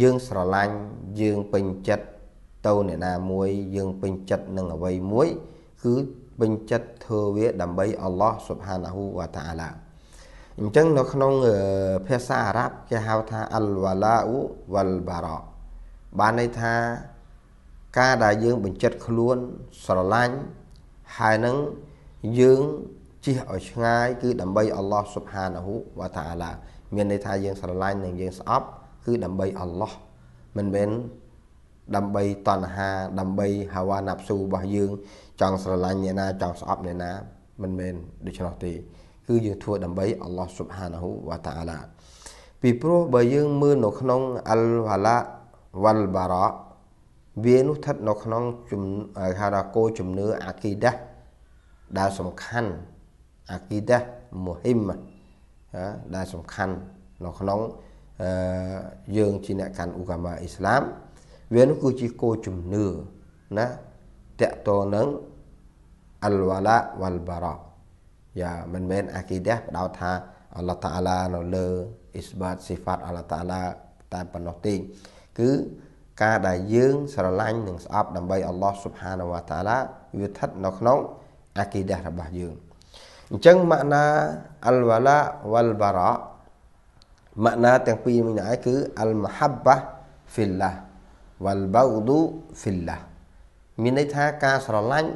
យើងស្រឡាញ់យើងពេញចិត្តទៅអ្នកណាមួយយើងពេញចិត្តនឹងអ្វីមួយ គឺពេញចិត្តធ្វើវាដើម្បីអល់ឡោះស៊ុបហានាហ៊ូវតាអាឡាអញ្ចឹងនៅក្នុងភាសាអារ៉ាប់គេហៅថាអលវ៉ាឡាអ៊ូវលបារ៉ាបានន័យថា ការដែលយើងបញ្ចិតខ្លួនស្រឡាញ់ហើយនឹងយើងជិះឲ្យឆ្ងាយគឺ ដើម្បីអល់ឡោះស៊ុបហានាហ៊ូវតាអាឡាមានន័យថាយើងស្រឡាញ់និងយើងស្អប់គឺដើម្បីអល់ឡោះមិនមែនដើម្បីតណ្ហា ដើម្បីហាវ៉ាណាផ្ស៊ូរបស់យើង ចង់ស្រឡាញ់អ្នកណាចង់ស្អប់អ្នកណា មិនមែនដូច្នោះទេគឺយើងធ្វើដើម្បីអល់ឡោះស៊ុបហានាហ៊ូវតាអាឡាពីព្រោះបើយើងមើលនៅក្នុងអលវ៉ាឡាវ៉ាល់បារ៉ាវានោះស្ថិតនៅក្នុងជំហៅថាគោជំនឿអាគីដាដែលសំខាន់អាគីដាមូហ៊ីមដែលសំខាន់នៅក្នុងយើងជាអ្នកកាន់ឧកាមាអ៊ីស្លាមវានោះគឺជាគោលជំនឿណាតកតនឹងអលវឡាវលបារ៉ាយ៉ាមិនមែនអាគីដះបដោតថាអល់ឡោះតាអាឡានៅលើអ៊ីស្បាតស៊ីហ្វាតអល់ឡោះតាអាឡាតែប៉ុណ្ណោះទេគឺការដែលយើង ស្រឡាញ់និងស្អប់ដើម្បីអល់ឡោះស៊ុបហានវតាឡាវាស្ថិតនៅក្នុង អាគីដះរបស់យើងអញ្ចឹងម៉ាក់ណាអលវឡាវលបារ៉ា makna ទាំងពីរមួយនេះគឺ al mahabba fillah wal baudu fillah មានន័យថាការស្រឡាញ់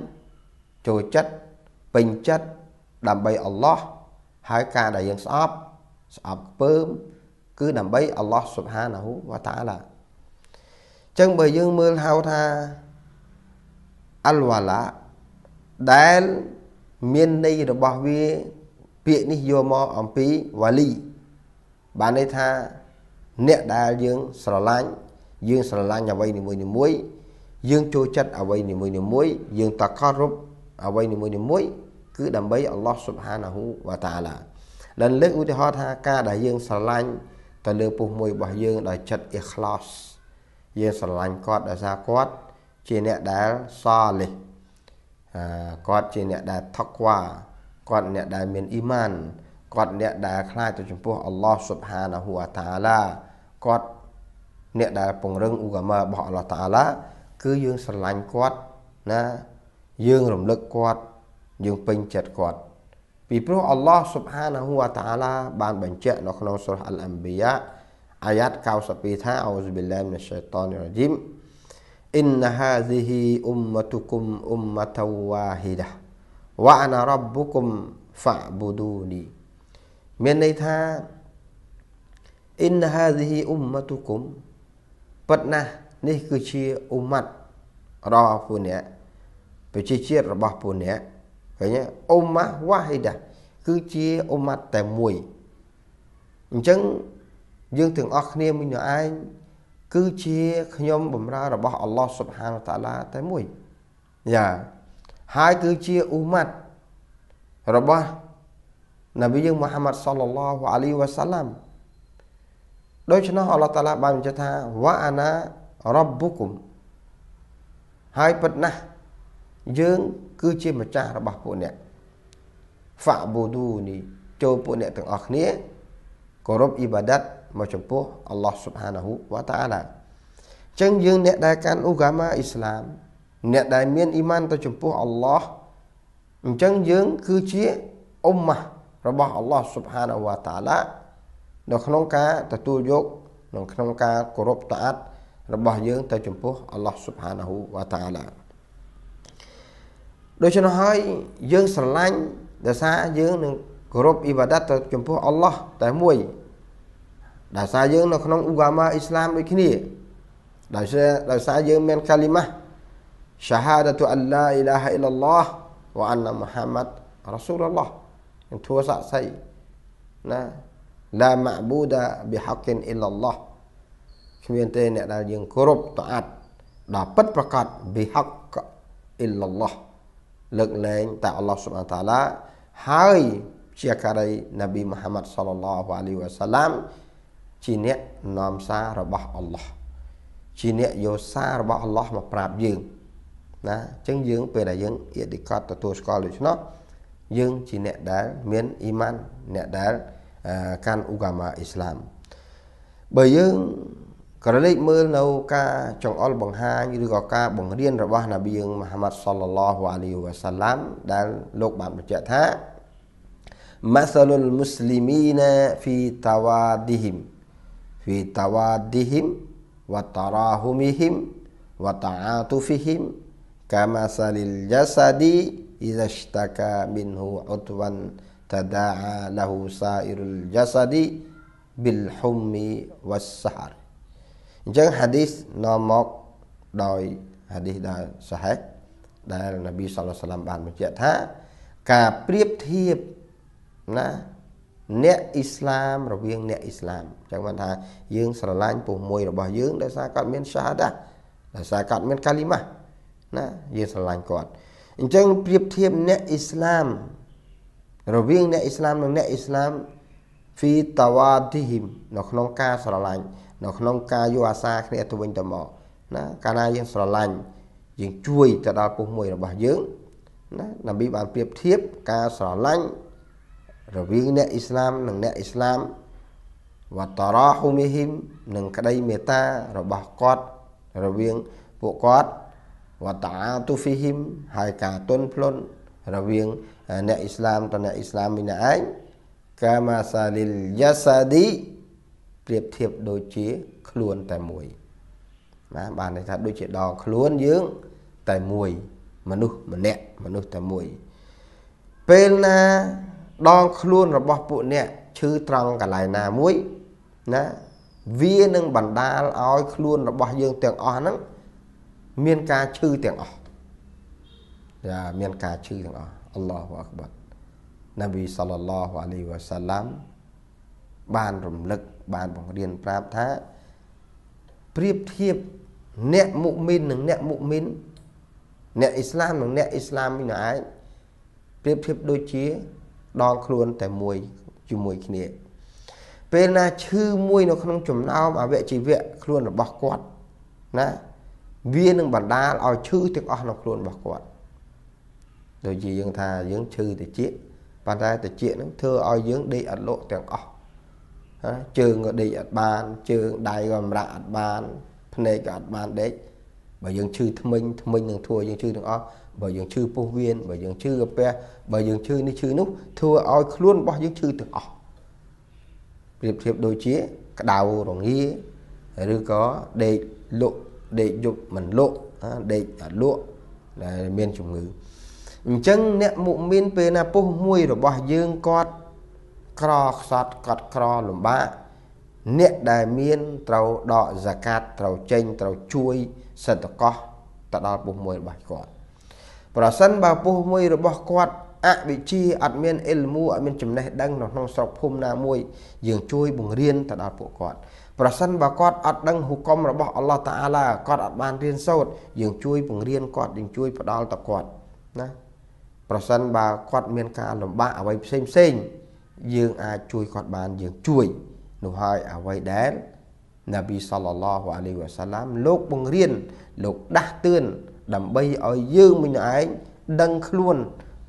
ចូលចិត្តពេញចិត្តដើម្បីអល់ឡោះហើយការដែលយើងស្អប់ស្អប់ខ្ពើមគឺដើម្បីអល់ឡោះស៊ុបហានាហ៊ូវតាអាឡាអញ្ចឹងបើយើងមើលហៅថាអលវ៉ាឡាដែលមានន័យរបស់វាពាក្យនេះយកមកអំពីវ៉ាលីបានន័យថាអ្នកដែលយើងស្រឡាញ់យើងស្រឡាញ់អ្វីនីមួយនីមួយ យើងចូលចិត្តអ្វីនីមួយនីមួយ យើងតករូបអ្វីនីមួយនីមួយ គឺដើម្បីអល់ឡោះស៊ុបហានាហ៊ូវតាឡាដែលលើកឧទាហរណ៍ថា ការដែលយើងស្រឡាញ់ទៅលើពុះមួយរបស់យើងដោយចិត្តអ៊ីខ្លោសយើងស្រឡាញ់គាត់ដោយសារគាត់ជាអ្នកដែលសលេះគាត់ជាអ្នកដែលថកវ៉ាគាត់អ្នកដែលមានអ៊ីម៉ានគាត់អ្នកដែលខ្លាចទៅចំពោះអល់ឡោះស៊ុបហានាហ៊ូវតាឡាគាត់អ្នកដែល ពង្រឹងឧបមារបស់អល់ឡោះតាឡា គឺយើងស្រឡាញ់គាត់ណាយើងរំលឹកគាត់យើងពេញចិត្តគាត់ពីព្រោះអល់ឡោះស៊ុបហានាហ៊ូវតាឡាបាន បញ្ជាក់នៅក្នុងសូរ៉ាអល់អំប៊ីយ៉ាអាយ៉ាត់92ថាអោសប៊ីឡាមីនឆៃតានីរ៉ាជីម إن هذه أمتكم أمة واحدة وأنا ربكم فاعبدوني មានន័យថា in hadhihi ummatukum ពិតណាស់នេះគឺជាអ៊ុម៉ាត់របស់ពួកអ្នកប្រជាជាតិរបស់ពួកអ្នកឃើញអ៊ុម៉ាវ៉ាហ៊ីដាគឺជាអ៊ុម៉ាត់តែមួយអញ្ចឹងយើងទាំងអស់គ្នាមិញឯងគឺជា ខ្ញុំបំរើរបស់អល់ឡោះសុបហានតាឡាតែមួយយ៉ាហើយគឺជាអ៊ុម៉ាត់របស់នប៊ីយើងមូហាម៉ាត់សល្លឡោះអាលីវ៉ាសាឡាំដូច្នោះអល់ឡោះតាឡាបានបញ្ជាក់ថាវ៉ាអាណារ៉ប៊ូគុំហើយពិតណាស់យើងគឺជាម្ចាស់របស់ពួកអ្នកហ្វាប៊ូឌូនីចូលពួកអ្នកទាំងអស់គ្នាគោរពអ៊ីបាដាតមកចំពោះអល់ឡោះស៊ុបហានាហ៊ូវ៉ាតាអាឡាចឹងយើងអ្នកដែលកាន់ឧកាមាអ៊ីស្លាមអ្នកដែលមានអ៊ីម៉ានទៅចំពោះអល់ឡោះអញ្ចឹងយើងគឺជាអ៊ុមម៉ាស់របស់អល់ឡោះស៊ុបហានវ៉ាតាឡានៅក្នុងការទទួលយកនៅក្នុងការគោរពតាតរបស់យើងទៅចំពោះអល់ឡោះស៊ុបហានវ៉ាតាឡាដូច្នោះហើយយើងស្រឡាញ់ដោយសារយើងនឹងគោរពអ៊ីបាដាតទៅចំពោះអល់ឡោះតែមួយដោយសារយើងនៅក្នុងឧហ្គាម៉ាអ៊ីស្លាមដូចគ្នាដោយសារដោយសារយើងមានកាលីម៉ាសាហាដាតុអល់ឡាអ៊ីឡាហាអ៊ីឡឡោះវ៉ាអានណាមូហាម៉ាត់រ៉ាស៊ូលឡោះនឹងធัวស័ក្តិសិទ្ធិណាឡាម៉ាប៊ូដាប៊ីហកគិនអ៊ីឡឡោះគ្មានទេអ្នកដែលយើងគោរពតអាត់ដល់ពិតប្រកបប៊ីហកអ៊ីឡឡោះលើកលែងតែអល់ឡោះស៊ុបហានតាឡាហើយជាការីនប៊ីមូហាម៉ាត់សល្លឡោះអាលីវ៉ាសាឡាមជាអ្នកនាំសាររបស់អល់ឡោះជាអ្នកយកសាររបស់អល់ឡោះមកប្រាប់យើងណាអញ្ចឹងយើង ពេលដែលយើងអ៊ីឌីកតទទួលស្គាល់ដូច្នោះយើងជាអ្នកដែលមានអ៊ីម៉ានអ្នកដែលកាន់ឧកាមាអ៊ីស្លាមបើយើងក៏លេចមើលនៅការចង្អុលបង្ហាញឬក៏ការបង្រៀនរបស់នប៊ីយើងមហាម៉ាត់សល្លឡោះអាលីវ៉ាសាឡាំដែលលោកបានបញ្ជាក់ថា مثل المسلمين في توادهم في توادهم وتراحمهم وتعاطفهم كمثل الجسد إذا اشتكى منه عتوا تداعى له سائر الجسد بالحم والسحر អញ្ចឹងហាឌីសនាំមកដោយហាឌីសដែលសាហេះដែលនប៊ីសាឡឡោះសាឡាមបានបញ្ជាក់ថាការប្រៀបធៀបណាអ្នកអ៊ីស្លាមរវាង អ្នកអ៊ីស្លាមអញ្ចឹងបានថាយើងស្រឡាញ់ពុះមួយ របស់យើងដោយសារគាត់មានសាហាដាដោយសារគាត់មានកាលីម៉ាណាយើងស្រឡាញ់គាត់អញ្ចឹងប្រៀបធៀបអ្នកអ៊ីស្លាមរវាងអ្នកអ៊ីស្លាមនិងអ្នកអ៊ីស្លាម fi tawadihim នៅក្នុងការស្រឡាញ់នៅក្នុងការយកអាសាគ្នាទៅវិញទៅមកណាកាលណាយើងស្រឡាញ់យើងជួយទៅដល់ពុះមួយរបស់យើងណានប៊ីបានប្រៀបធៀបការស្រឡាញ់រវាងអ្នកអ៊ីស្លាមនិងអ្នកអ៊ីស្លាមវតរ៉ាហ៊ូមីហ៊ីមនិងក្តីមេត្តារបស់គាត់រវាងពួកគាត់វតអាទូហ្វីហ៊ីមហើយការទន់ភ្លន់រវាងអ្នកអ៊ីស្លាមតអ្នកអ៊ីស្លាមមីណឯងកាមាសាលីលយ៉ាសាឌីប្រៀបធៀបដូចជា ខ្លួនតែមួយណាបានន័យថាដូចជាដងខ្លួនយើង តែមួយ មនុស្សម្នាក់មនុស្សតែមួយពេលណាដង ខ្លួនរបស់ពួកអ្នកឈឺត្រង់កន្លែងណាមួយណាវានឹងបណ្ដាលឲ្យខ្លួនរបស់យើងទាំងអស់ហ្នឹងមានការឈឺទាំងអស់យ៉ាមានការឈឺទាំងអស់អល់ឡោះអក្បាត់នប៊ីសលឡោះអាលីវ៉ាសាឡាំបានរំលឹកបានបង្រៀនប្រាប់ថាប្រៀបធៀបអ្នកមុមីននិងអ្នកមុមីនអ្នកអ៊ីស្លាមនិងអ្នកអ៊ីស្លាមវិញឯងប្រៀបធៀបដូចជាដងខ្លួនតែមួយជាមួយគ្នាពេលណាឈឺមួយ នៅក្នុងចំណោមអវយជីវៈខ្លួនរបស់គាត់ណាវានឹងបណ្ដាលឲ្យឈឺទាំងអស់ក្នុងខ្លួនរបស់គាត់ដូចជាយើងថាយើងឈឺតិចប៉ុន្តែតិចហ្នឹងធ្វើឲ្យយើងដេកអត់លក់ទាំងអស់ណាជើងក៏ដេកអត់បានជើងដៃក៏អម្រាក់អត់បានភ្នែកក៏អត់បានដេកបើយើងឈឺថ្មិញថ្មិញនឹងធ្វើយើងឈឺទាំងអស់បើយើងឈឺពោះវៀនបើយើងឈឺក្ពះបើយើងឈឺនេះឈឺនោះធ្វើឲ្យខ្លួនរបស់យើងឈឺទាំងអស់ប្រៀបធៀបដូចជាក្តៅរងាឬក៏ដេកលក់ដេកយប់មិនលក់ដេកអត់លក់ដែលមានជំងឺអញ្ចឹងអ្នកមុមីនពេលណាពុះមួយរបស់យើងគាត់ក្រខ្សត់គាត់ក្រលំបាកអ្នកដែលមានត្រូវដកហ្សាកាតត្រូវចេញត្រូវជួយសិទ្ធិកោះទៅដល់ពុះមួយរបស់គាត់ប្រសិនបើពុះមួយរបស់គាត់អវិជ្ជាអត់មានអ៊ីលមូអត់មានចំណេះដឹងនៅក្នុងស្រុកភូមិណាមួយយើង ជួយបង្រៀនទៅដល់ពួកគាត់ ប្រសិនបើគាត់អត់ដឹងហុកុំរបស់អល់ឡោះតាអាឡាគាត់អត់បានរៀនសូត្រយើងជួយបង្រៀនគាត់យើងជួយផ្ដល់ទៅគាត់ណាប្រសិនបើគាត់មានការលំបាកអ្វីផ្សេងផ្សេងយើងអាចជួយគាត់បានយើងជួយនោះហើយអ្វីដែលនប៊ីសល្លឡោះអាឡៃវ៉ាសាឡាមលោកបង្រៀនលោកដាស់តឿនដើម្បីឲ្យយើងមួយឯងដឹងខ្លួន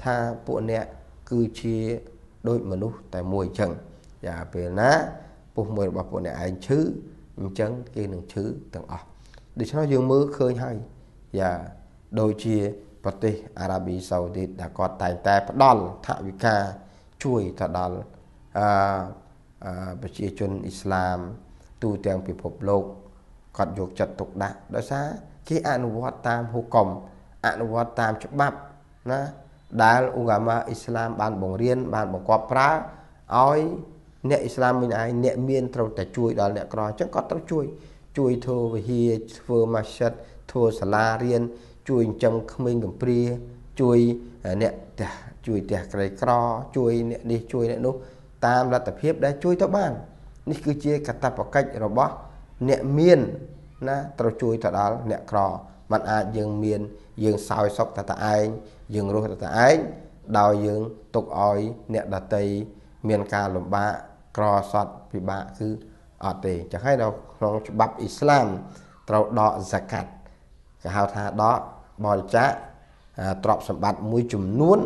ថាពួកអ្នកគឺជាដូចមនុស្សតែមួយអញ្ចឹងយ៉ាពេលណា ពុះមួយរបស់ពួកអ្នកឯងឈឺអញ្ចឹងគេនឹងឈឺទាំងអស់ដូច្នោះយើងមើលឃើញហើយយ៉ាដូចជាប្រទេសអារ៉ាប៊ីសាអូឌីតដែលគាត់តែងតែផ្ដល់ថវិកាជួយទៅដល់អឺប្រជាជនអ៊ីស្លាមទូទាំងពិភពលោកគាត់យកចិត្តទុកដាក់ដោយសារគេអនុវត្តតាមហូកុំអនុវត្តតាមច្បាប់ណាដែលឧកាមាអ៊ីស្លាមបានបង្រៀនបានបង្កប់ប្រើឲ្យអ្នកអ៊ីស្លាមវិញឯងអ្នកមានត្រូវតែជួយដល់អ្នកក្រអញ្ចឹងគាត់ត្រូវជួយ ជួយធ្វើវិហារធ្វើម៉ាស្យិតធ្វើសាលារៀនជួយចិញ្ចឹមក្មេងកំព្រាជួយអ្នកផ្ទះជួយផ្ទះក្រីក្រ ជួយអ្នកនេះជួយអ្នកនោះតាមលទ្ធភាពដែលជួយទៅបាន នេះគឺជាកតបកិច្ចរបស់ អ្នកមានណាត្រូវជួយទៅដល់អ្នកក្រមិនអាចយើងមានយើងសោយសុខតែតឯងយើងរស់តែឯងដោយយើងទុកឲ្យអ្នកដតីមានការលំបាកក្រសត់ពិបាកគឺអត់ទេចឹងហើយនៅក្នុងច្បាប់អ៊ីស្លាមត្រូវដកហ្សាកាត់គេហៅថាដកបរិច្ចាគទ្រព្យសម្បត្តិមួយចំនួន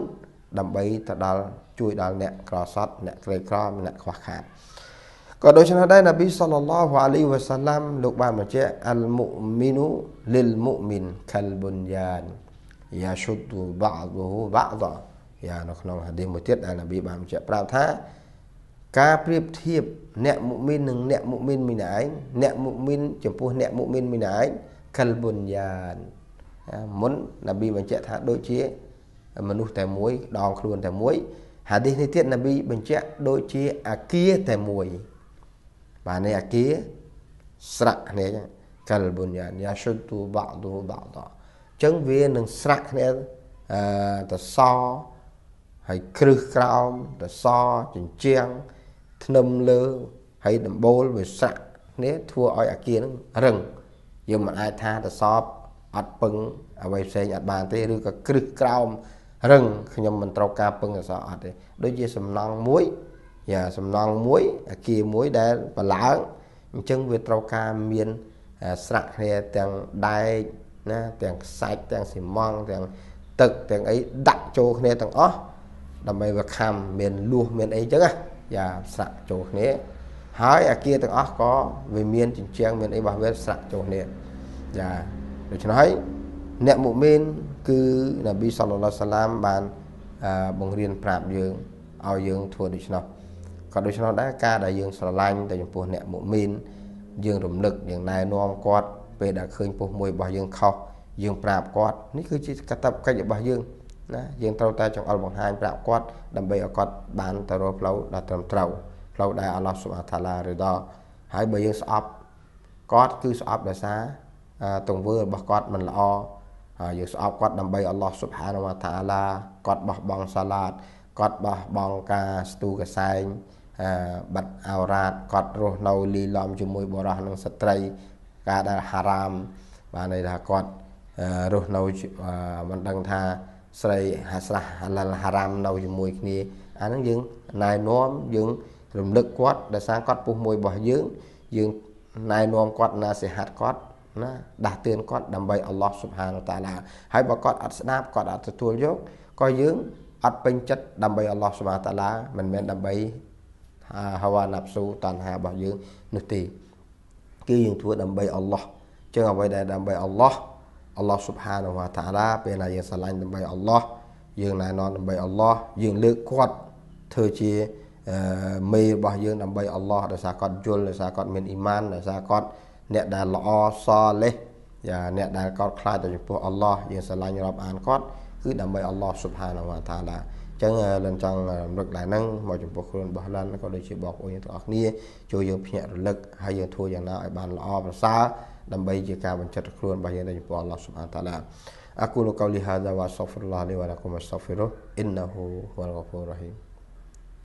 ដើម្បីទៅដល់ជួយដល់អ្នកក្រសត់អ្នកក្រីក្រអ្នកខ្វះខាតក៏ដូច្នោះដែរនប៊ីសល្លឡោះអាលីវ៉ាសាឡាំលោកបានបញ្ជាក់អលមុមីនូលិលមុមីនកាល់ប៊ុនយ៉ានយ៉ាឈុតបាក់វហូបាក់តយ៉ានៅក្នុងហាឌីសមួយទៀតដែលនប៊ីបានបញ្ជាក់ប្រាប់ថាការប្រៀបធៀបអ្នកមុមីននិងអ្នកមុមីនមីណឯងអ្នកមុមីនចំពោះអ្នកមុមីនមីណឯងកលបុញ្ញានមុននប៊ីបញ្ជាក់ថាដូចជាមនុស្សតែមួយ ដង ខ្លួនតែមួយ ហាឌីសនេះទៀតនប៊ីបញ្ជាក់ដូចជា អាគារតែមួយបាទនេះអាគារស្រៈនេះកលបុញ្ញានយ៉ាឈុតទូបាក់ទូបាក់ចឹងវានឹងស្រាក់គ្នាអឺតសហើយគ្រឹះក្រោមតសជញ្ជាំងធ្នឹមលើហើយដំបូលវាស្រាក់គ្នាធ្វើឲ្យអាគារនឹងរឹងយើងមិន អាចថាតសអត់ពឹង អ្វីផ្សេងអត់បានទេឬក៏គ្រឹះក្រោមរឹងខ្ញុំមិនត្រូវការពឹងអសអត់ទេដូចជាសំណង់មួយយ៉ាសំណង់មួយ អាគារមួយដែលបឡើងអញ្ចឹងវាត្រូវការមានស្រាក់គ្នាទាំងដែកណាទាំងខ្សាច់ទាំងស៊ីម៉ង់ទាំងទឹកទាំងអីដាក់ចូលគ្នាទាំងអស់ដើម្បីវាខំមានលួសមានអីចឹងណាយ៉ាស្រាក់ចូលគ្នាហើយអាគារទាំងអស់ក៏វាមានជញ្ជាំងមានអីរបស់វាស្រាក់ចូលគ្នាយ៉ាដូច្នេះហើយអ្នកមុមីនគឺនប៊ីសល្លឡោះសាឡាមបានបង្រៀនប្រាប់យើងឲ្យយើងធ្វើដូច្នោះក៏ដូច្នោះដែរការដែលយើងស្រឡាញ់ទៅចំពោះអ្នកមុមីនយើងរំលឹកយើងណែនាំគាត់ពេលដែលឃើញពុះមួយរបស់យើងខុសយើងប្រាប់គាត់នេះគឺជាកាតព្វកិច្ចរបស់យើងណាយើងត្រូវតែចង្អុលបង្ហាញប្រាប់គាត់ដើម្បីឲ្យគាត់បានទៅរកផ្លូវដ៏ត្រឹមត្រូវផ្លូវដែលអាឡោះសុបថាឡាឬដល់ហើយបើយើងស្អប់គាត់គឺស្អប់ដោយសារទង្វើរបស់គាត់មិនល្អហើយយើងស្អប់គាត់ដើម្បីអល់ឡោះសុបហានវតាឡាគាត់បោះបង់សាឡាតគាត់បោះបង់ការស្ទូកសែងបាត់អោរ៉ាតគាត់រស់នៅលីលំជាមួយ បរោះនិងស្ត្រីការដែលហារ៉ាមបានន័យថាគាត់រស់នៅមិនដឹងថាស្រីហាស្រះហាឡាល់ហារ៉ាមនៅជាមួយគ្នាអាហ្នឹងយើងណែនាំយើងរំលឹកគាត់ដែលសារគាត់ពុះមួយរបស់យើងយើងណែនាំគាត់ណាសិហាត់គាត់ណាដាស់តឿនគាត់ដើម្បីអល់ឡោះសុបហានតាឡាហើយបើគាត់អត់ស្ដាប់គាត់អត់ទទួលយកក៏យើងអត់ពេញចិត្តដើម្បីអល់ឡោះសុបហានតាឡាមិនមែនដើម្បីហាវ៉ាណាប់ស៊ូតានហារបស់យើងនោះទេគឺយើងធ្វើដើម្បីអល់ឡោះចឹងអ្វីដែលដើម្បីអល់ឡោះអល់ឡោះស៊ុបហានវតាឡាពេលណាយើងស្រឡាញ់ដើម្បីអល់ឡោះយើងណែនាំដើម្បីអល់ឡោះយើងលើកគាត់ធ្វើជាមេរបស់យើងដើម្បីអល់ឡោះដោយសារគាត់យល់ដោយសារគាត់មានអ៊ីម៉ានដោយសារគាត់អ្នកដែលល្អសលេះយ៉ាអ្នកដែលគាត់ខ្លាចទៅចំពោះអល់ឡោះយើងស្រឡាញ់រាប់អានគាត់គឺដើម្បីអល់ឡោះស៊ុបហានវតាឡាអញ្ចឹងលន់ចង់រំលឹកដែរហ្នឹងមកចំពោះខ្លួនរបស់លន់ក៏ដូចជាបងប្អូនយើងទាំងអស់គ្នាជួយយើងភ្ញាក់រលឹកហើយយើងធ្វើយ៉ាងណាឲ្យបានល្អប្រសើរដើម្បីជាការបញ្ចិតខ្លួនរបស់យើងទៅចំពោះអល់ឡោះស៊ុបហានតាឡាអកូលកូលីហាដាវ៉ាស្តាហ្វិរុលឡាហ៊ីវ៉ាឡាគុមអស្តាហ្វិរុអ៊ីនណាហ៊ូវ៉ាល់ហ្គាហ្វូររ៉ហ៊ីម